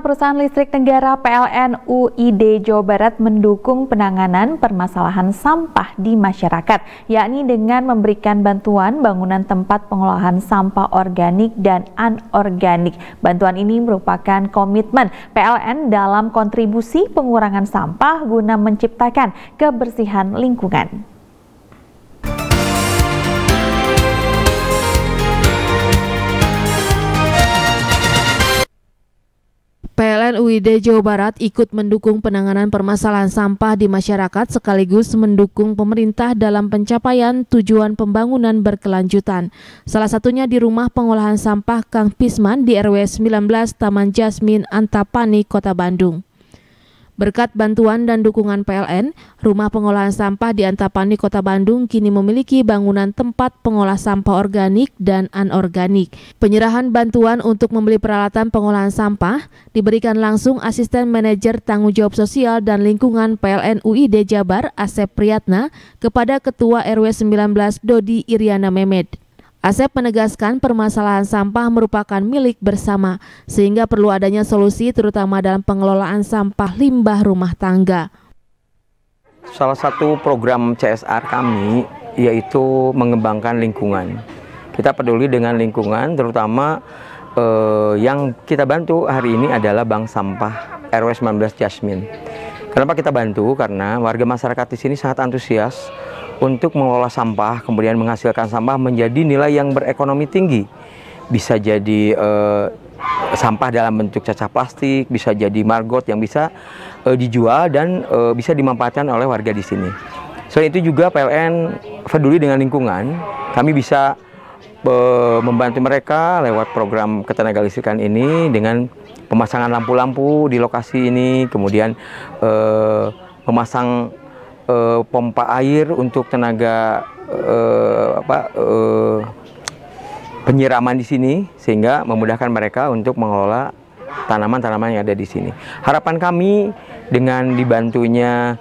Perusahaan Listrik Negara PLN UID Jawa Barat mendukung penanganan permasalahan sampah di masyarakat, yakni dengan memberikan bantuan bangunan tempat pengolahan sampah organik dan anorganik. Bantuan ini merupakan komitmen PLN dalam kontribusi pengurangan sampah guna menciptakan kebersihan lingkungan. Kementerian UID Jawa Barat ikut mendukung penanganan permasalahan sampah di masyarakat sekaligus mendukung pemerintah dalam pencapaian tujuan pembangunan berkelanjutan. Salah satunya di rumah pengolahan sampah Kang Pisman di RW 19 Taman Jasmin Antapani, Kota Bandung. Berkat bantuan dan dukungan PLN, rumah pengolahan sampah di Antapani, Kota Bandung kini memiliki bangunan tempat pengolah sampah organik dan anorganik. Penyerahan bantuan untuk membeli peralatan pengolahan sampah diberikan langsung Asisten Manajer Tanggung Jawab Sosial dan Lingkungan PLN UID Jabar, Asep Priyatna, kepada Ketua RW 19 Dodi Iriana Mehmet. Asep menegaskan permasalahan sampah merupakan milik bersama, sehingga perlu adanya solusi terutama dalam pengelolaan sampah limbah rumah tangga. Salah satu program CSR kami yaitu mengembangkan lingkungan. Kita peduli dengan lingkungan, terutama eh, yang kita bantu hari ini adalah bank sampah RW 19 Jasmine. Kenapa kita bantu? Karena warga masyarakat di sini sangat antusias untuk mengelola sampah kemudian menghasilkan sampah menjadi nilai yang berekonomi tinggi bisa jadi eh, sampah dalam bentuk cacah plastik bisa jadi margot yang bisa eh, dijual dan eh, bisa dimanfaatkan oleh warga di sini selain itu juga PLN peduli dengan lingkungan kami bisa eh, membantu mereka lewat program ketenaga listrikan ini dengan pemasangan lampu-lampu di lokasi ini kemudian eh, memasang uh, pompa air untuk tenaga uh, apa uh, penyiraman di sini sehingga memudahkan mereka untuk mengelola tanaman-tanaman yang ada di sini. Harapan kami dengan dibantunya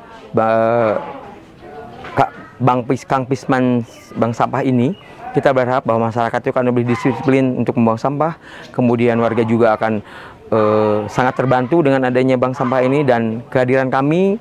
Bang Pis, Pisman Bang Sampah ini kita berharap bahwa masyarakat itu akan lebih disiplin untuk membuang sampah, kemudian warga juga akan uh, sangat terbantu dengan adanya bank sampah ini dan kehadiran kami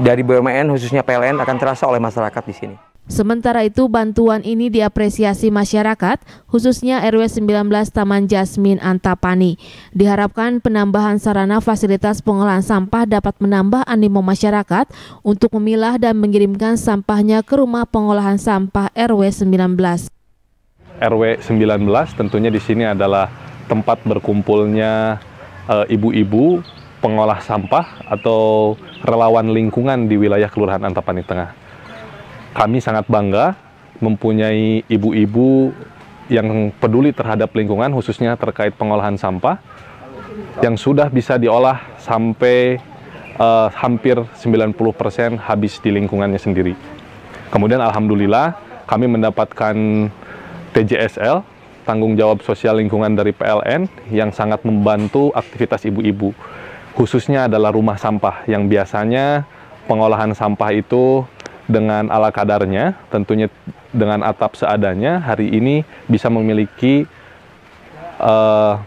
dari BUMN khususnya PLN akan terasa oleh masyarakat di sini. Sementara itu, bantuan ini diapresiasi masyarakat, khususnya RW 19 Taman Jasmin Antapani. Diharapkan penambahan sarana fasilitas pengolahan sampah dapat menambah animo masyarakat untuk memilah dan mengirimkan sampahnya ke rumah pengolahan sampah RW 19. RW 19 tentunya di sini adalah tempat berkumpulnya eh, ibu-ibu pengolah sampah atau relawan lingkungan di wilayah Kelurahan Antapani Tengah. Kami sangat bangga mempunyai ibu-ibu yang peduli terhadap lingkungan khususnya terkait pengolahan sampah yang sudah bisa diolah sampai uh, hampir 90% habis di lingkungannya sendiri. Kemudian alhamdulillah kami mendapatkan TJSL tanggung jawab sosial lingkungan dari PLN yang sangat membantu aktivitas ibu-ibu khususnya adalah rumah sampah yang biasanya pengolahan sampah itu dengan ala kadarnya, tentunya dengan atap seadanya, hari ini bisa memiliki uh,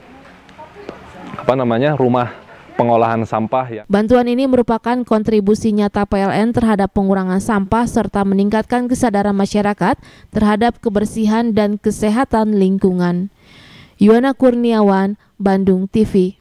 apa namanya rumah pengolahan sampah. Ya. Bantuan ini merupakan kontribusi nyata PLN terhadap pengurangan sampah serta meningkatkan kesadaran masyarakat terhadap kebersihan dan kesehatan lingkungan. Yuana Kurniawan, Bandung TV.